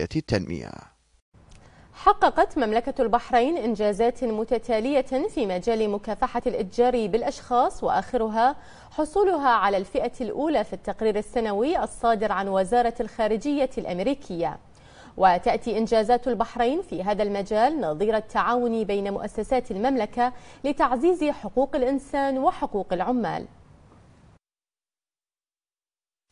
التنمية حققت مملكة البحرين إنجازات متتالية في مجال مكافحة الإتجار بالأشخاص وآخرها حصولها على الفئة الأولى في التقرير السنوي الصادر عن وزارة الخارجية الأمريكية وتأتي إنجازات البحرين في هذا المجال نظير التعاون بين مؤسسات المملكة لتعزيز حقوق الإنسان وحقوق العمال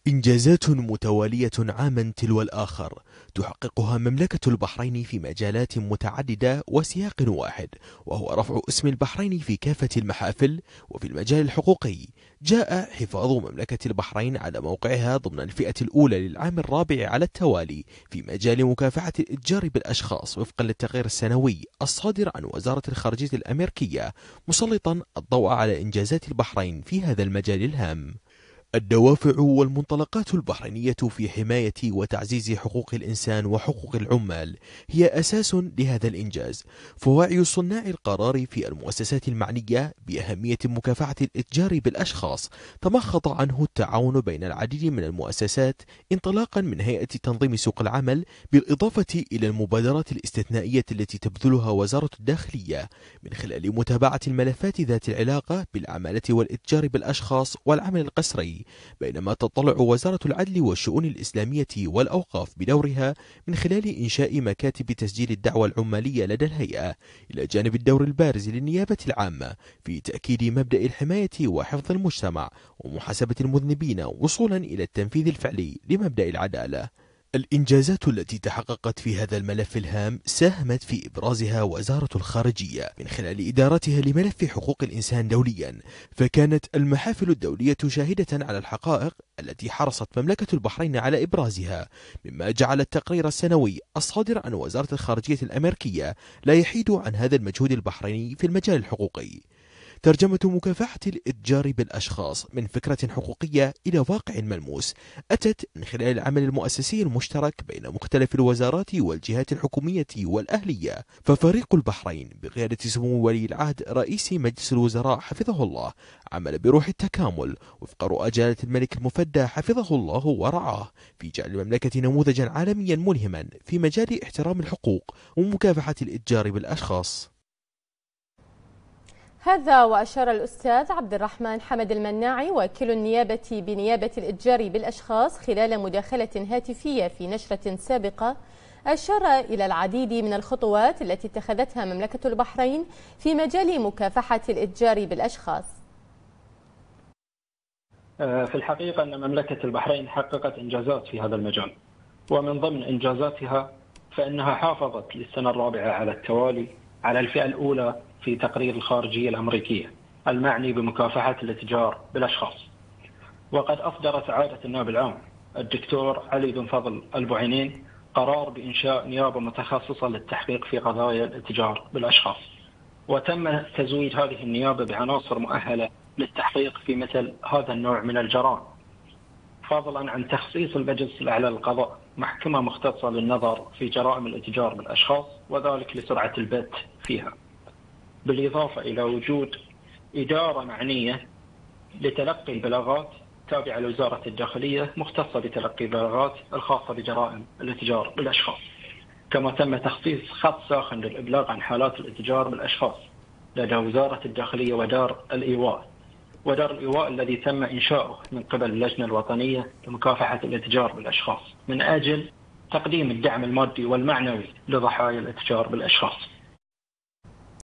إنجازات متوالية عاما تلو الآخر تحققها مملكة البحرين في مجالات متعددة وسياق واحد وهو رفع اسم البحرين في كافة المحافل وفي المجال الحقوقي جاء حفاظ مملكة البحرين على موقعها ضمن الفئة الأولى للعام الرابع على التوالي في مجال مكافحة الإتجار بالأشخاص وفقا للتقرير السنوي الصادر عن وزارة الخارجية الأمريكية مسلطا الضوء على إنجازات البحرين في هذا المجال الهام الدوافع والمنطلقات البحرينية في حماية وتعزيز حقوق الإنسان وحقوق العمال هي أساس لهذا الإنجاز فوعي صناع القرار في المؤسسات المعنية بأهمية مكافحة الإتجار بالأشخاص تمخض عنه التعاون بين العديد من المؤسسات انطلاقا من هيئة تنظيم سوق العمل بالإضافة إلى المبادرات الاستثنائية التي تبذلها وزارة الداخلية من خلال متابعة الملفات ذات العلاقة بالعمالة والإتجار بالأشخاص والعمل القسري بينما تطلع وزارة العدل والشؤون الإسلامية والأوقاف بدورها من خلال إنشاء مكاتب تسجيل الدعوة العمالية لدى الهيئة إلى جانب الدور البارز للنيابة العامة في تأكيد مبدأ الحماية وحفظ المجتمع ومحاسبة المذنبين وصولا إلى التنفيذ الفعلي لمبدأ العدالة الإنجازات التي تحققت في هذا الملف الهام ساهمت في إبرازها وزارة الخارجية من خلال إدارتها لملف حقوق الإنسان دوليا فكانت المحافل الدولية شاهدة على الحقائق التي حرصت مملكة البحرين على إبرازها مما جعل التقرير السنوي الصادر عن وزارة الخارجية الأمريكية لا يحيد عن هذا المجهود البحريني في المجال الحقوقي ترجمة مكافحة الإتجار بالأشخاص من فكرة حقوقية إلى واقع ملموس أتت من خلال العمل المؤسسي المشترك بين مختلف الوزارات والجهات الحكومية والأهلية ففريق البحرين بقيادة سمو ولي العهد رئيس مجلس الوزراء حفظه الله عمل بروح التكامل وفق رؤى جلالة الملك المفدى حفظه الله ورعاه في جعل المملكة نموذجا عالميا ملهما في مجال احترام الحقوق ومكافحة الإتجار بالأشخاص هذا وأشار الأستاذ عبد الرحمن حمد المناعي وكيل النيابة بنيابة الإتجار بالأشخاص خلال مداخلة هاتفية في نشرة سابقة أشار إلى العديد من الخطوات التي اتخذتها مملكة البحرين في مجال مكافحة الإتجار بالأشخاص آه، في الحقيقة أن مملكة البحرين حققت إنجازات في هذا المجال ومن ضمن إنجازاتها فإنها حافظت للسنة الرابعة على التوالي على الفئة الأولى في تقرير الخارجية الأمريكية المعني بمكافحة الاتجار بالأشخاص وقد أصدرت عادة النائب العام الدكتور علي بن فضل البعينين قرار بإنشاء نيابة متخصصة للتحقيق في قضايا الاتجار بالأشخاص وتم تزويد هذه النيابة بعناصر مؤهلة للتحقيق في مثل هذا النوع من الجرائم فضلا عن تخصيص المجلس الاعلى للقضاء محكمه مختصه للنظر في جرائم الاتجار بالاشخاص وذلك لسرعه البت فيها. بالاضافه الى وجود اداره معنيه لتلقي البلاغات تابعه لوزاره الداخليه مختصه بتلقي البلاغات الخاصه بجرائم الاتجار بالاشخاص. كما تم تخصيص خط ساخن للابلاغ عن حالات الاتجار بالاشخاص لدى وزاره الداخليه ودار الايواء ودار الإيواء الذي تم إنشاؤه من قبل اللجنة الوطنية لمكافحة الاتجار بالأشخاص من أجل تقديم الدعم المادي والمعنوي لضحايا الاتجار بالأشخاص